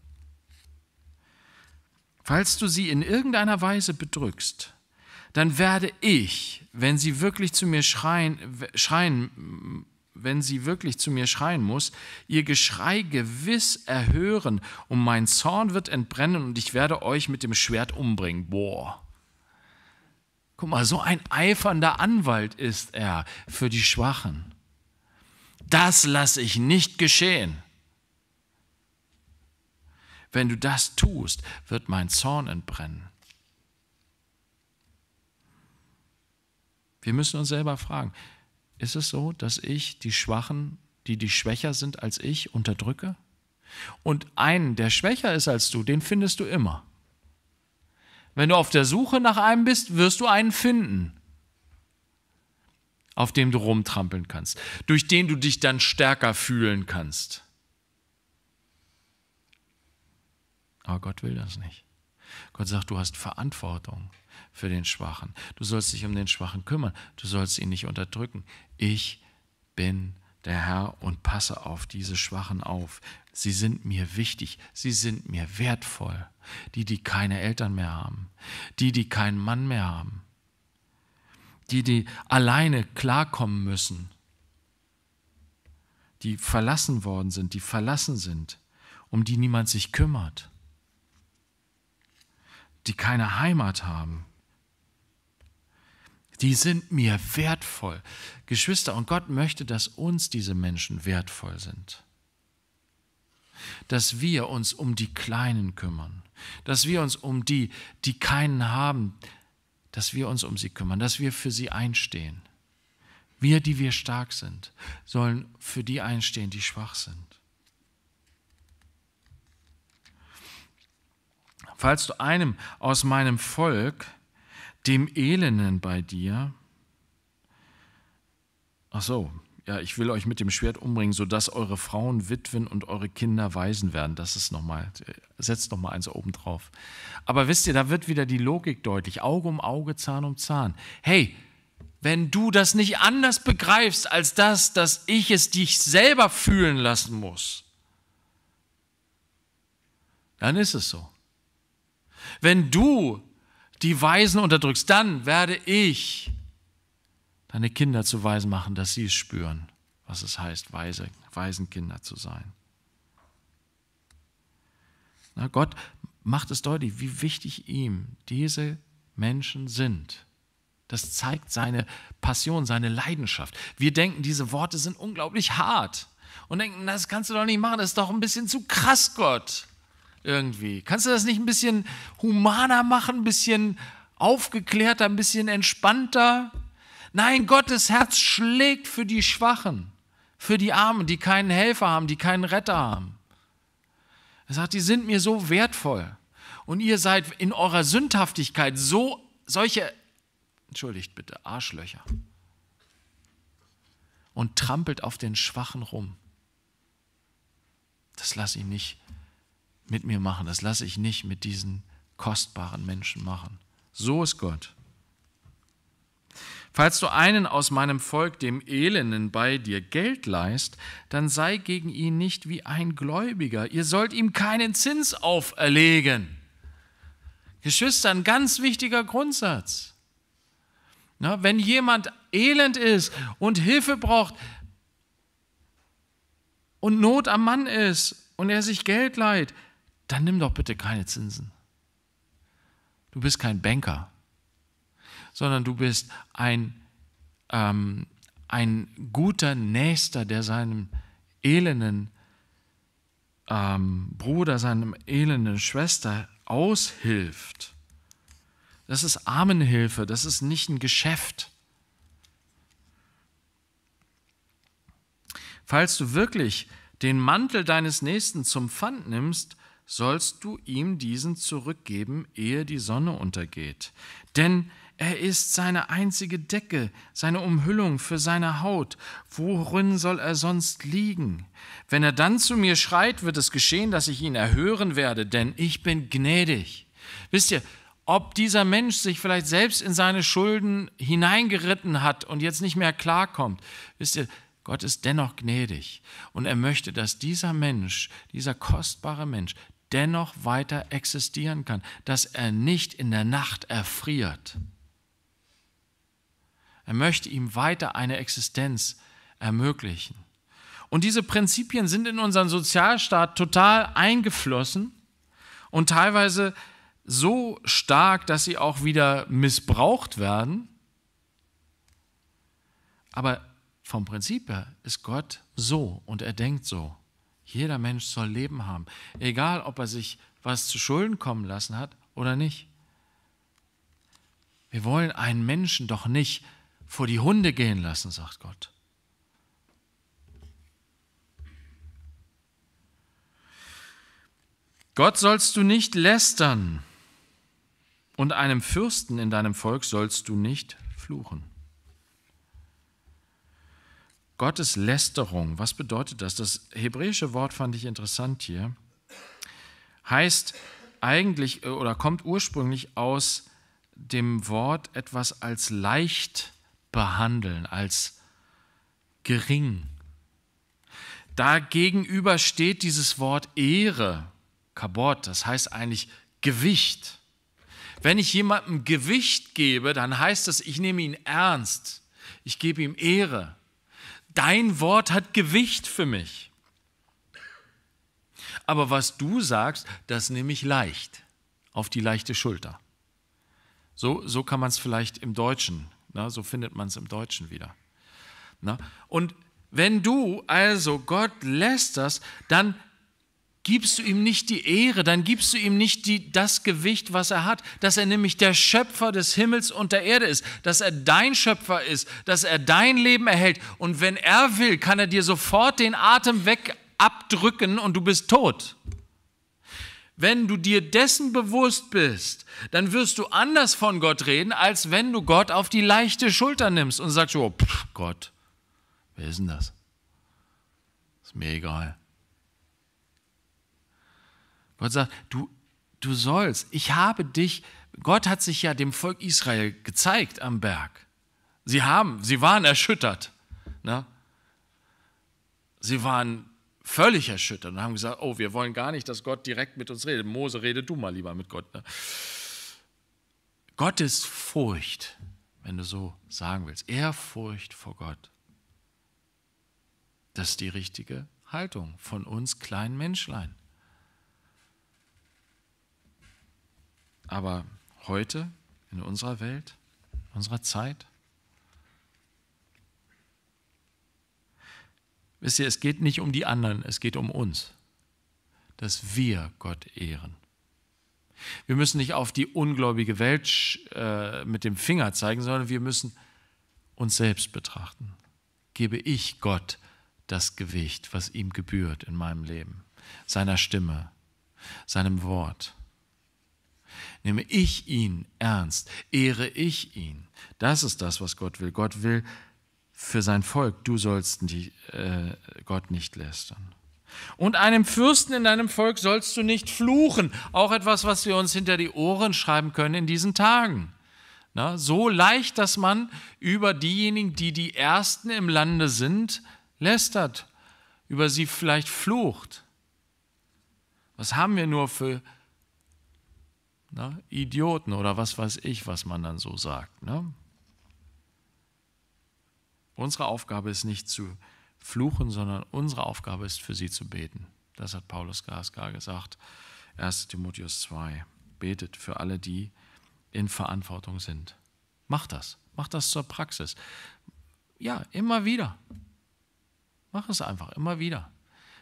Falls du sie in irgendeiner Weise bedrückst, dann werde ich, wenn sie wirklich zu mir schreien, schreien wenn sie wirklich zu mir schreien muss, ihr Geschrei gewiss erhören und mein Zorn wird entbrennen und ich werde euch mit dem Schwert umbringen. Boah. Guck mal, so ein eifernder Anwalt ist er für die Schwachen. Das lasse ich nicht geschehen. Wenn du das tust, wird mein Zorn entbrennen. Wir müssen uns selber fragen, ist es so, dass ich die Schwachen, die die schwächer sind als ich, unterdrücke? Und einen, der schwächer ist als du, den findest du immer. Wenn du auf der Suche nach einem bist, wirst du einen finden, auf dem du rumtrampeln kannst, durch den du dich dann stärker fühlen kannst. Aber Gott will das nicht. Gott sagt, du hast Verantwortung für den Schwachen. Du sollst dich um den Schwachen kümmern. Du sollst ihn nicht unterdrücken. Ich bin der Herr und passe auf diese Schwachen auf. Sie sind mir wichtig, sie sind mir wertvoll. Die, die keine Eltern mehr haben, die, die keinen Mann mehr haben, die, die alleine klarkommen müssen, die verlassen worden sind, die verlassen sind, um die niemand sich kümmert, die keine Heimat haben. Die sind mir wertvoll. Geschwister, und Gott möchte, dass uns diese Menschen wertvoll sind. Dass wir uns um die Kleinen kümmern. Dass wir uns um die, die keinen haben, dass wir uns um sie kümmern, dass wir für sie einstehen. Wir, die wir stark sind, sollen für die einstehen, die schwach sind. Falls du einem aus meinem Volk dem Elenden bei dir. Ach so, ja, ich will euch mit dem Schwert umbringen, sodass eure Frauen Witwen und eure Kinder Waisen werden. Das ist nochmal, setzt nochmal eins oben drauf. Aber wisst ihr, da wird wieder die Logik deutlich. Auge um Auge, Zahn um Zahn. Hey, wenn du das nicht anders begreifst als das, dass ich es dich selber fühlen lassen muss, dann ist es so. Wenn du die Weisen unterdrückst, dann werde ich deine Kinder zu Weisen machen, dass sie es spüren, was es heißt, Weise, Waisenkinder zu sein. Na, Gott macht es deutlich, wie wichtig ihm diese Menschen sind. Das zeigt seine Passion, seine Leidenschaft. Wir denken, diese Worte sind unglaublich hart und denken, das kannst du doch nicht machen, das ist doch ein bisschen zu krass, Gott irgendwie. Kannst du das nicht ein bisschen humaner machen, ein bisschen aufgeklärter, ein bisschen entspannter? Nein, Gottes Herz schlägt für die Schwachen, für die Armen, die keinen Helfer haben, die keinen Retter haben. Er sagt, die sind mir so wertvoll. Und ihr seid in eurer Sündhaftigkeit so solche, entschuldigt bitte, Arschlöcher. Und trampelt auf den Schwachen rum. Das lasse ich nicht mit mir machen. Das lasse ich nicht mit diesen kostbaren Menschen machen. So ist Gott. Falls du einen aus meinem Volk, dem Elenden, bei dir Geld leist, dann sei gegen ihn nicht wie ein Gläubiger. Ihr sollt ihm keinen Zins auferlegen. Geschwister, ein ganz wichtiger Grundsatz. Na, wenn jemand elend ist und Hilfe braucht und Not am Mann ist und er sich Geld leiht, dann nimm doch bitte keine Zinsen. Du bist kein Banker, sondern du bist ein, ähm, ein guter Nächster, der seinem elenden ähm, Bruder, seinem elenden Schwester aushilft. Das ist Armenhilfe, das ist nicht ein Geschäft. Falls du wirklich den Mantel deines Nächsten zum Pfand nimmst, sollst du ihm diesen zurückgeben, ehe die Sonne untergeht. Denn er ist seine einzige Decke, seine Umhüllung für seine Haut. Worin soll er sonst liegen? Wenn er dann zu mir schreit, wird es geschehen, dass ich ihn erhören werde, denn ich bin gnädig. Wisst ihr, ob dieser Mensch sich vielleicht selbst in seine Schulden hineingeritten hat und jetzt nicht mehr klarkommt, wisst ihr, Gott ist dennoch gnädig und er möchte, dass dieser Mensch, dieser kostbare Mensch, dennoch weiter existieren kann, dass er nicht in der Nacht erfriert. Er möchte ihm weiter eine Existenz ermöglichen. Und diese Prinzipien sind in unseren Sozialstaat total eingeflossen und teilweise so stark, dass sie auch wieder missbraucht werden. Aber vom Prinzip her ist Gott so und er denkt so. Jeder Mensch soll Leben haben, egal ob er sich was zu Schulden kommen lassen hat oder nicht. Wir wollen einen Menschen doch nicht vor die Hunde gehen lassen, sagt Gott. Gott sollst du nicht lästern und einem Fürsten in deinem Volk sollst du nicht fluchen. Gottes Lästerung, was bedeutet das? Das hebräische Wort fand ich interessant hier. Heißt eigentlich äh, oder kommt ursprünglich aus dem Wort etwas als leicht behandeln, als gering. Dagegenüber steht dieses Wort Ehre, Kabot, das heißt eigentlich Gewicht. Wenn ich jemandem Gewicht gebe, dann heißt das, ich nehme ihn ernst, ich gebe ihm Ehre dein Wort hat Gewicht für mich. Aber was du sagst, das nehme ich leicht, auf die leichte Schulter. So, so kann man es vielleicht im Deutschen, na, ne, so findet man es im Deutschen wieder. Na? Ne? Und wenn du also Gott lästerst, dann gibst du ihm nicht die Ehre, dann gibst du ihm nicht die, das Gewicht, was er hat, dass er nämlich der Schöpfer des Himmels und der Erde ist, dass er dein Schöpfer ist, dass er dein Leben erhält. Und wenn er will, kann er dir sofort den Atem weg abdrücken und du bist tot. Wenn du dir dessen bewusst bist, dann wirst du anders von Gott reden, als wenn du Gott auf die leichte Schulter nimmst und sagst, oh pff, Gott, wer ist denn das? Ist mir egal. Gott sagt, du, du sollst, ich habe dich, Gott hat sich ja dem Volk Israel gezeigt am Berg. Sie haben, sie waren erschüttert. Ne? Sie waren völlig erschüttert und haben gesagt, oh, wir wollen gar nicht, dass Gott direkt mit uns redet. Mose, rede du mal lieber mit Gott. Ne? ist Furcht, wenn du so sagen willst, Ehrfurcht vor Gott, das ist die richtige Haltung von uns kleinen Menschlein. Aber heute, in unserer Welt, in unserer Zeit, wisst ihr, es geht nicht um die anderen, es geht um uns, dass wir Gott ehren. Wir müssen nicht auf die ungläubige Welt äh, mit dem Finger zeigen, sondern wir müssen uns selbst betrachten. Gebe ich Gott das Gewicht, was ihm gebührt in meinem Leben, seiner Stimme, seinem Wort? nehme ich ihn ernst, ehre ich ihn. Das ist das, was Gott will. Gott will für sein Volk, du sollst die, äh, Gott nicht lästern. Und einem Fürsten in deinem Volk sollst du nicht fluchen. Auch etwas, was wir uns hinter die Ohren schreiben können in diesen Tagen. Na, so leicht, dass man über diejenigen, die die Ersten im Lande sind, lästert, über sie vielleicht flucht. Was haben wir nur für ne? Idioten oder was weiß ich, was man dann so sagt. Ne? Unsere Aufgabe ist nicht zu fluchen, sondern unsere Aufgabe ist, für sie zu beten. Das hat Paulus Gaskar gesagt. 1 Timotheus 2. Betet für alle, die in Verantwortung sind. Mach das. Mach das zur Praxis. Ja, immer wieder. Mach es einfach, immer wieder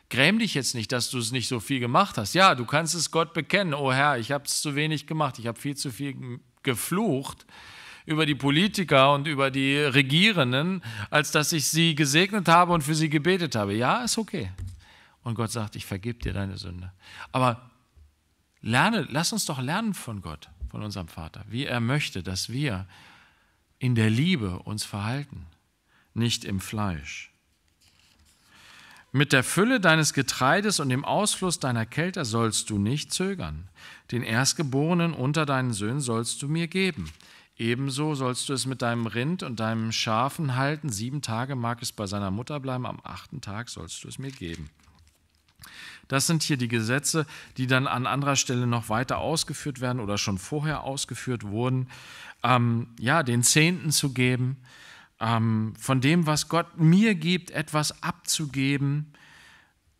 gräm dich jetzt nicht, dass du es nicht so viel gemacht hast. Ja, du kannst es Gott bekennen. Oh Herr, ich habe es zu wenig gemacht. Ich habe viel zu viel geflucht über die Politiker und über die Regierenden, als dass ich sie gesegnet habe und für sie gebetet habe. Ja, ist okay. Und Gott sagt, ich vergib dir deine Sünde. Aber lerne, lass uns doch lernen von Gott, von unserem Vater, wie er möchte, dass wir in der Liebe uns verhalten, nicht im Fleisch. Mit der Fülle deines Getreides und dem Ausfluss deiner Kälte sollst du nicht zögern. Den Erstgeborenen unter deinen Söhnen sollst du mir geben. Ebenso sollst du es mit deinem Rind und deinem Schafen halten. Sieben Tage mag es bei seiner Mutter bleiben, am achten Tag sollst du es mir geben. Das sind hier die Gesetze, die dann an anderer Stelle noch weiter ausgeführt werden oder schon vorher ausgeführt wurden. Ähm, ja, den Zehnten zu geben, ähm, von dem, was Gott mir gibt, etwas abzugeben,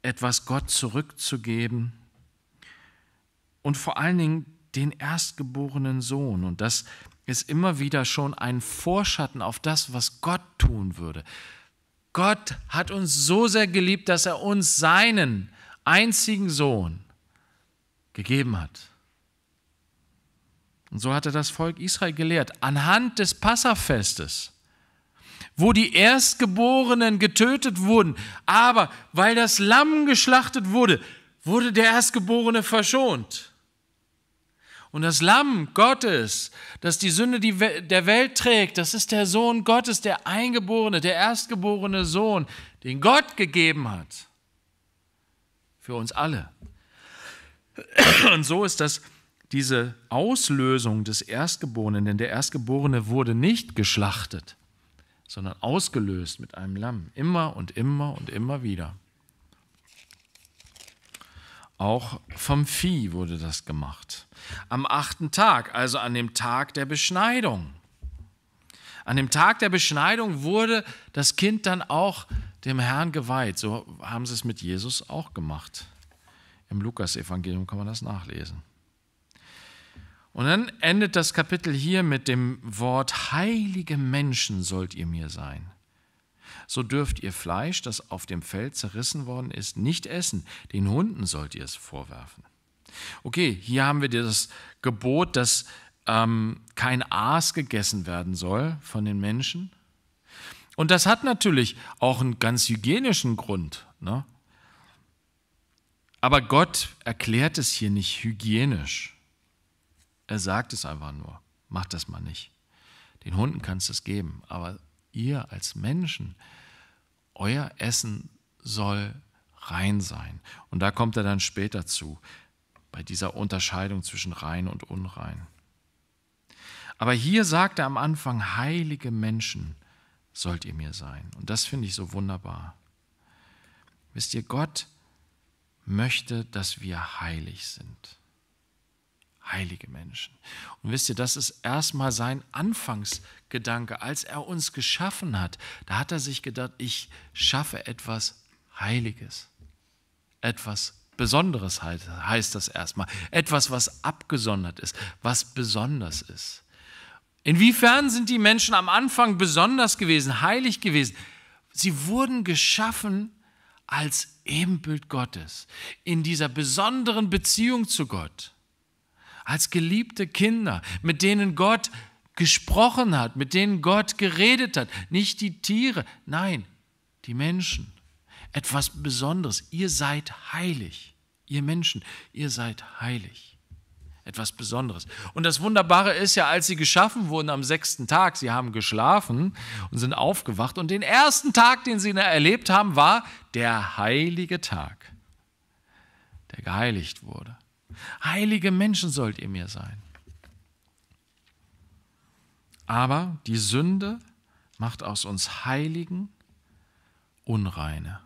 etwas Gott zurückzugeben und vor allen Dingen den erstgeborenen Sohn. Und das ist immer wieder schon ein Vorschatten auf das, was Gott tun würde. Gott hat uns so sehr geliebt, dass er uns seinen einzigen Sohn gegeben hat. Und so hat er das Volk Israel gelehrt, anhand des Passafestes wo die Erstgeborenen getötet wurden. Aber weil das Lamm geschlachtet wurde, wurde der Erstgeborene verschont. Und das Lamm Gottes, das die Sünde der Welt trägt, das ist der Sohn Gottes, der Eingeborene, der erstgeborene Sohn, den Gott gegeben hat. Für uns alle. Und so ist das diese Auslösung des Erstgeborenen, denn der Erstgeborene wurde nicht geschlachtet, sondern ausgelöst mit einem Lamm. Immer und immer und immer wieder. Auch vom Vieh wurde das gemacht. Am achten Tag, also an dem Tag der Beschneidung. An dem Tag der Beschneidung wurde das Kind dann auch dem Herrn geweiht. So haben sie es mit Jesus auch gemacht. Im Lukasevangelium kann man das nachlesen. Und dann endet das Kapitel hier mit dem Wort, heilige Menschen sollt ihr mir sein. So dürft ihr Fleisch, das auf dem Feld zerrissen worden ist, nicht essen. Den Hunden sollt ihr es vorwerfen. Okay, hier haben wir das Gebot, dass ähm, kein Aas gegessen werden soll von den Menschen. Und das hat natürlich auch einen ganz hygienischen Grund. Ne? Aber Gott erklärt es hier nicht hygienisch. Er sagt es einfach nur, macht das mal nicht. Den Hunden kannst du es geben, aber ihr als Menschen, euer Essen soll rein sein. Und da kommt er dann später zu, bei dieser Unterscheidung zwischen rein und unrein. Aber hier sagt er am Anfang, heilige Menschen sollt ihr mir sein. Und das finde ich so wunderbar. Wisst ihr, Gott möchte, dass wir heilig sind heilige Menschen. Und wisst ihr, das ist erstmal sein Anfangsgedanke. Als er uns geschaffen hat, da hat er sich gedacht, ich schaffe etwas Heiliges, etwas Besonderes heißt das erstmal. Etwas, was abgesondert ist, was besonders ist. Inwiefern sind die Menschen am Anfang besonders gewesen, heilig gewesen? Sie wurden geschaffen als Ebenbild Gottes, in dieser besonderen Beziehung zu Gott als geliebte Kinder, mit denen Gott gesprochen hat, mit denen Gott geredet hat. Nicht die Tiere, nein, die Menschen. Etwas Besonderes. Ihr seid heilig. Ihr Menschen, ihr seid heilig. Etwas Besonderes. Und das Wunderbare ist ja, als sie geschaffen wurden am sechsten Tag, sie haben geschlafen und sind aufgewacht. Und den ersten Tag, den sie erlebt haben, war der heilige Tag, der geheiligt wurde. Heilige Menschen sollt ihr mir sein. Aber die Sünde macht aus uns Heiligen Unreine.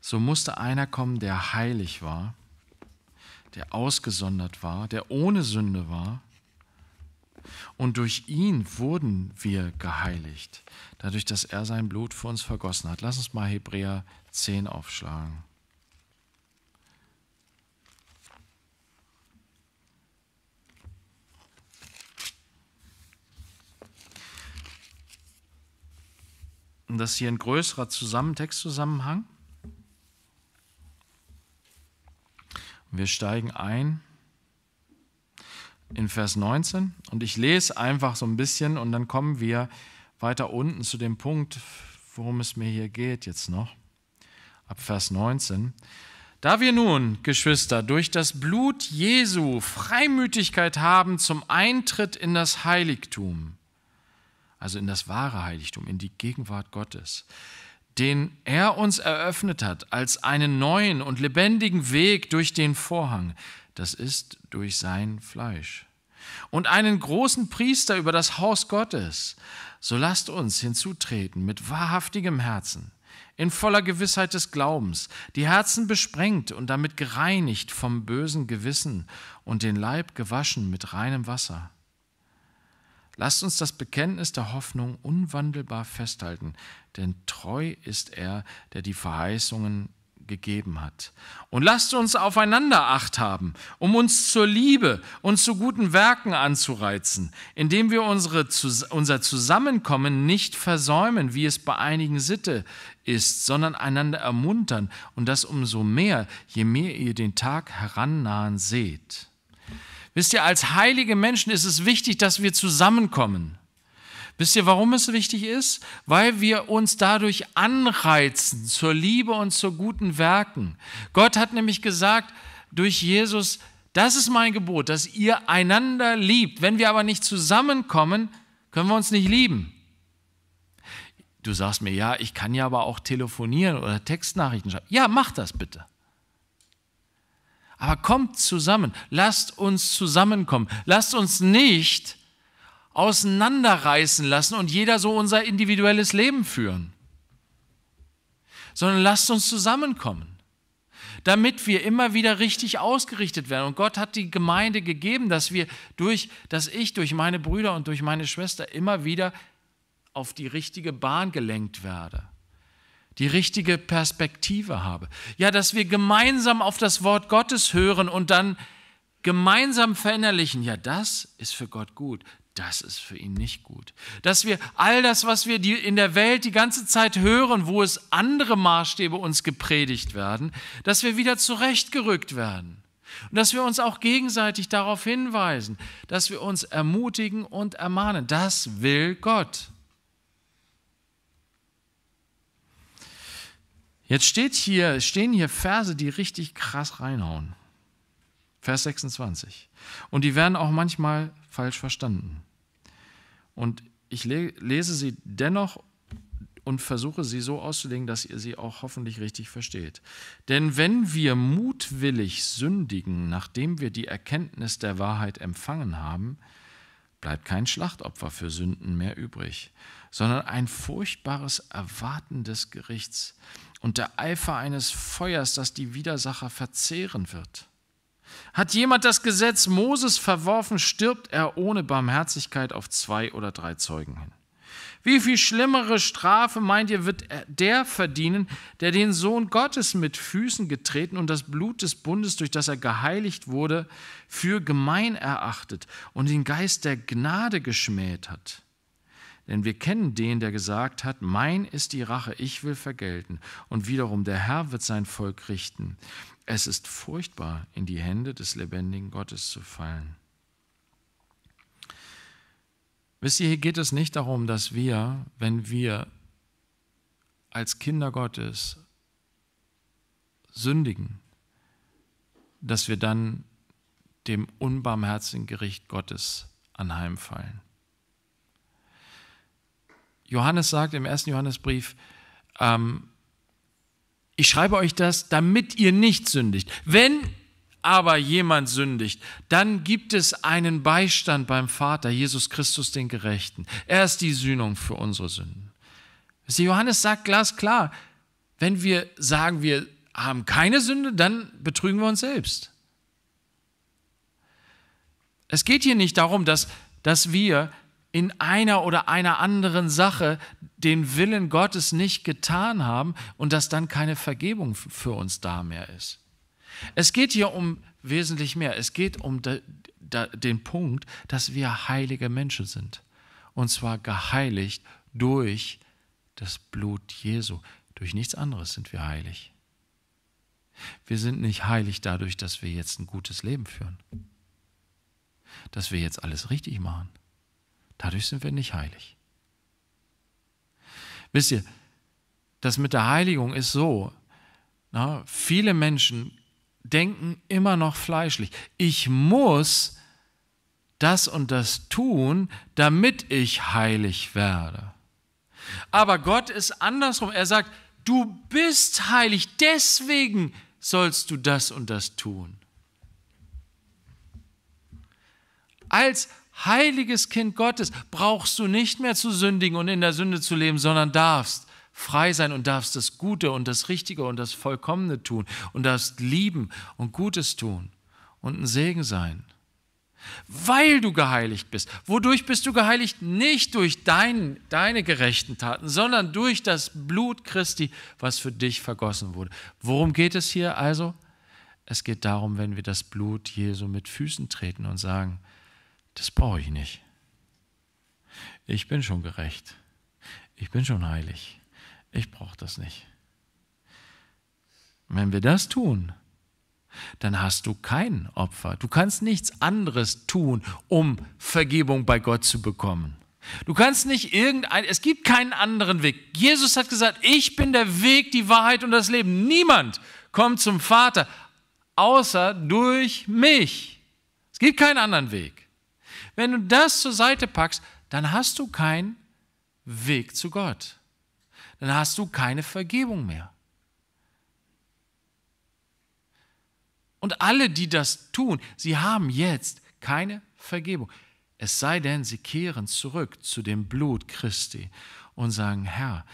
So musste einer kommen, der heilig war, der ausgesondert war, der ohne Sünde war. Und durch ihn wurden wir geheiligt, dadurch, dass er sein Blut für uns vergossen hat. Lass uns mal Hebräer 10 aufschlagen. Und das ist hier ein größerer Zusammen Textzusammenhang. Wir steigen ein in Vers 19 und ich lese einfach so ein bisschen und dann kommen wir weiter unten zu dem Punkt, worum es mir hier geht jetzt noch. Ab Vers 19. Da wir nun, Geschwister, durch das Blut Jesu Freimütigkeit haben zum Eintritt in das Heiligtum, also in das wahre Heiligtum, in die Gegenwart Gottes, den er uns eröffnet hat als einen neuen und lebendigen Weg durch den Vorhang, das ist durch sein Fleisch. Und einen großen Priester über das Haus Gottes, so lasst uns hinzutreten mit wahrhaftigem Herzen, in voller Gewissheit des Glaubens, die Herzen besprengt und damit gereinigt vom bösen Gewissen und den Leib gewaschen mit reinem Wasser. Lasst uns das Bekenntnis der Hoffnung unwandelbar festhalten, denn treu ist er, der die Verheißungen gegeben hat. Und lasst uns aufeinander acht haben, um uns zur Liebe und zu guten Werken anzureizen, indem wir unsere, unser Zusammenkommen nicht versäumen, wie es bei einigen Sitte ist, sondern einander ermuntern und das umso mehr, je mehr ihr den Tag herannahen seht. Wisst ihr, als heilige Menschen ist es wichtig, dass wir zusammenkommen. Wisst ihr, warum es wichtig ist? Weil wir uns dadurch anreizen zur Liebe und zu guten Werken. Gott hat nämlich gesagt durch Jesus, das ist mein Gebot, dass ihr einander liebt. Wenn wir aber nicht zusammenkommen, können wir uns nicht lieben. Du sagst mir, ja, ich kann ja aber auch telefonieren oder Textnachrichten schreiben. Ja, mach das bitte. Aber kommt zusammen, lasst uns zusammenkommen, lasst uns nicht auseinanderreißen lassen und jeder so unser individuelles Leben führen, sondern lasst uns zusammenkommen, damit wir immer wieder richtig ausgerichtet werden. Und Gott hat die Gemeinde gegeben, dass wir durch, dass ich durch meine Brüder und durch meine Schwester immer wieder auf die richtige Bahn gelenkt werde die richtige Perspektive habe. Ja, dass wir gemeinsam auf das Wort Gottes hören und dann gemeinsam verinnerlichen, ja, das ist für Gott gut, das ist für ihn nicht gut. Dass wir all das, was wir in der Welt die ganze Zeit hören, wo es andere Maßstäbe uns gepredigt werden, dass wir wieder zurechtgerückt werden. Und dass wir uns auch gegenseitig darauf hinweisen, dass wir uns ermutigen und ermahnen. Das will Gott. Jetzt steht hier, stehen hier Verse, die richtig krass reinhauen. Vers 26. Und die werden auch manchmal falsch verstanden. Und ich lese sie dennoch und versuche sie so auszulegen, dass ihr sie auch hoffentlich richtig versteht. Denn wenn wir mutwillig sündigen, nachdem wir die Erkenntnis der Wahrheit empfangen haben, bleibt kein Schlachtopfer für Sünden mehr übrig, sondern ein furchtbares Erwarten des Gerichts und der Eifer eines Feuers, das die Widersacher verzehren wird. Hat jemand das Gesetz Moses verworfen, stirbt er ohne Barmherzigkeit auf zwei oder drei Zeugen hin. Wie viel schlimmere Strafe, meint ihr, wird der verdienen, der den Sohn Gottes mit Füßen getreten und das Blut des Bundes, durch das er geheiligt wurde, für gemein erachtet und den Geist der Gnade geschmäht hat? Denn wir kennen den, der gesagt hat, mein ist die Rache, ich will vergelten. Und wiederum, der Herr wird sein Volk richten. Es ist furchtbar, in die Hände des lebendigen Gottes zu fallen. Wisst ihr, hier geht es nicht darum, dass wir, wenn wir als Kinder Gottes sündigen, dass wir dann dem unbarmherzigen Gericht Gottes anheimfallen. Johannes sagt im ersten Johannesbrief, ähm, ich schreibe euch das, damit ihr nicht sündigt. Wenn aber jemand sündigt, dann gibt es einen Beistand beim Vater, Jesus Christus den Gerechten. Er ist die Sühnung für unsere Sünden. Johannes sagt glasklar, wenn wir sagen, wir haben keine Sünde, dann betrügen wir uns selbst. Es geht hier nicht darum, dass, dass wir in einer oder einer anderen Sache den Willen Gottes nicht getan haben und dass dann keine Vergebung für uns da mehr ist. Es geht hier um wesentlich mehr. Es geht um den Punkt, dass wir heilige Menschen sind. Und zwar geheiligt durch das Blut Jesu. Durch nichts anderes sind wir heilig. Wir sind nicht heilig dadurch, dass wir jetzt ein gutes Leben führen. Dass wir jetzt alles richtig machen. Dadurch sind wir nicht heilig. Wisst ihr, das mit der Heiligung ist so. Na, viele Menschen Denken immer noch fleischlich. Ich muss das und das tun, damit ich heilig werde. Aber Gott ist andersrum. Er sagt, du bist heilig, deswegen sollst du das und das tun. Als heiliges Kind Gottes brauchst du nicht mehr zu sündigen und in der Sünde zu leben, sondern darfst frei sein und darfst das Gute und das Richtige und das Vollkommene tun und darfst lieben und Gutes tun und ein Segen sein. Weil du geheiligt bist. Wodurch bist du geheiligt? Nicht durch dein, deine gerechten Taten, sondern durch das Blut Christi, was für dich vergossen wurde. Worum geht es hier also? Es geht darum, wenn wir das Blut Jesu mit Füßen treten und sagen, das brauche ich nicht. Ich bin schon gerecht. Ich bin schon heilig ich brauche das nicht. Und wenn wir das tun, dann hast du kein Opfer. Du kannst nichts anderes tun, um Vergebung bei Gott zu bekommen. Du kannst nicht irgendein, es gibt keinen anderen Weg. Jesus hat gesagt, ich bin der Weg, die Wahrheit und das Leben. Niemand kommt zum Vater außer durch mich. Es gibt keinen anderen Weg. Wenn du das zur Seite packst, dann hast du keinen Weg zu Gott dann hast du keine Vergebung mehr. Und alle, die das tun, sie haben jetzt keine Vergebung. Es sei denn, sie kehren zurück zu dem Blut Christi und sagen, Herr,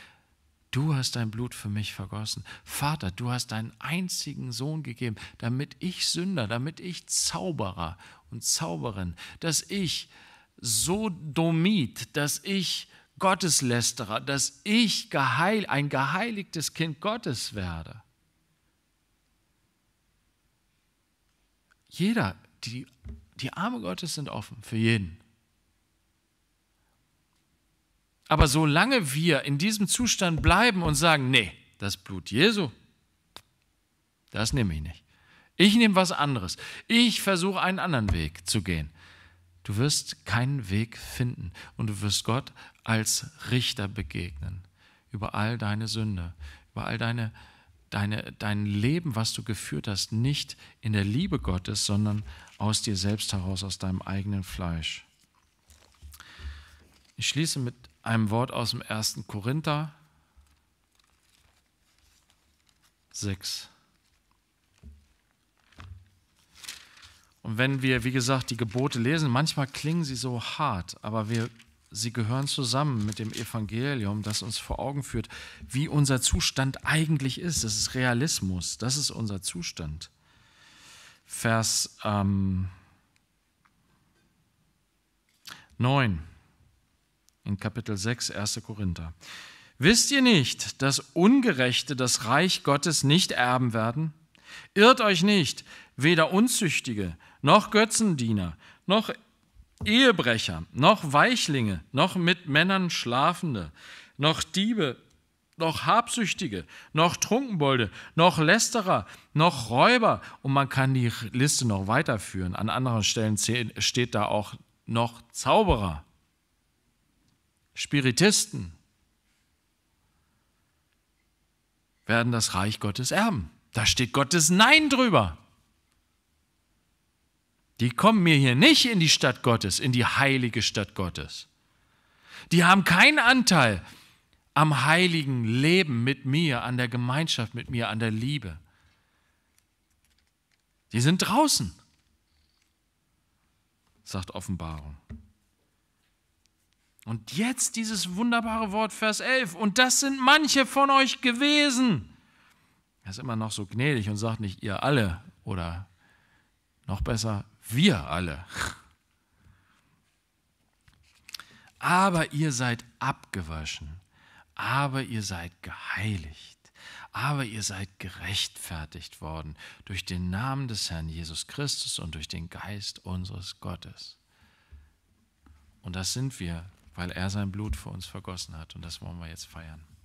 du hast dein Blut für mich vergossen. Vater, du hast deinen einzigen Sohn gegeben, damit ich Sünder, damit ich Zauberer und Zauberin, dass ich Sodomit, dass ich Gotteslästerer, dass ich geheil, ein geheiligtes Kind Gottes werde. Jeder, die, die Arme Gottes sind offen für jeden. Aber solange wir in diesem Zustand bleiben und sagen, nee, das Blut Jesu, das nehme ich nicht. Ich nehme was anderes. Ich versuche einen anderen Weg zu gehen. Du wirst keinen Weg finden und du wirst Gott als Richter begegnen über all deine Sünde, über all deine, deine, dein Leben, was du geführt hast, nicht in der Liebe Gottes, sondern aus dir selbst heraus, aus deinem eigenen Fleisch. Ich schließe mit einem Wort aus dem 1. Korinther 6. Und wenn wir, wie gesagt, die Gebote lesen, manchmal klingen sie so hart, aber wir Sie gehören zusammen mit dem Evangelium, das uns vor Augen führt, wie unser Zustand eigentlich ist. Das ist Realismus, das ist unser Zustand. Vers ähm, 9 in Kapitel 6, 1. Korinther. Wisst ihr nicht, dass Ungerechte das Reich Gottes nicht erben werden? Irrt euch nicht, weder Unzüchtige, noch Götzendiener, noch Ehebrecher, noch Weichlinge, noch mit Männern Schlafende, noch Diebe, noch Habsüchtige, noch Trunkenbolde, noch Lästerer, noch Räuber. Und man kann die Liste noch weiterführen. An anderen Stellen steht da auch noch Zauberer, Spiritisten werden das Reich Gottes erben. Da steht Gottes Nein drüber. Die kommen mir hier nicht in die Stadt Gottes, in die heilige Stadt Gottes. Die haben keinen Anteil am heiligen Leben mit mir, an der Gemeinschaft mit mir, an der Liebe. Die sind draußen, sagt Offenbarung. Und jetzt dieses wunderbare Wort, Vers 11. Und das sind manche von euch gewesen. Er ist immer noch so gnädig und sagt nicht ihr alle oder noch besser wir alle. Aber ihr seid abgewaschen, aber ihr seid geheiligt, aber ihr seid gerechtfertigt worden durch den Namen des Herrn Jesus Christus und durch den Geist unseres Gottes. Und das sind wir, weil er sein Blut für uns vergossen hat. Und das wollen wir jetzt feiern.